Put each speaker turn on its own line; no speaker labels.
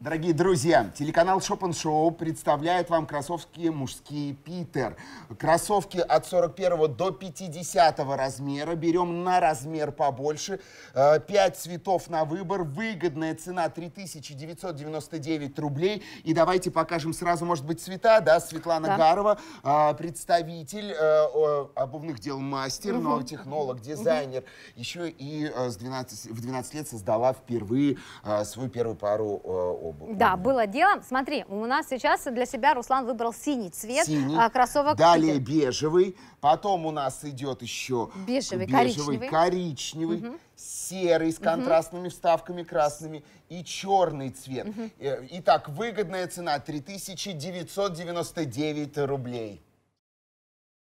Дорогие друзья, телеканал Шопен Шоу представляет вам кроссовки мужские Питер. Кроссовки от 41 до 50 размера. Берем на размер побольше. 5 э, цветов на выбор. Выгодная цена 3999 рублей. И давайте покажем сразу, может быть, цвета. Да, Светлана да. Гарова, э, представитель э, обувных дел мастер, угу. но технолог, дизайнер. Угу. Еще и с 12, в 12 лет создала впервые свою первую пару обувь.
Да, было дело. Смотри, у нас сейчас для себя Руслан выбрал синий цвет синий. А, кроссовок. Далее идет.
бежевый, потом у нас идет еще бежевый, бежевый коричневый, коричневый угу. серый с контрастными угу. вставками красными и черный цвет. Угу. Итак, выгодная цена 3999 рублей.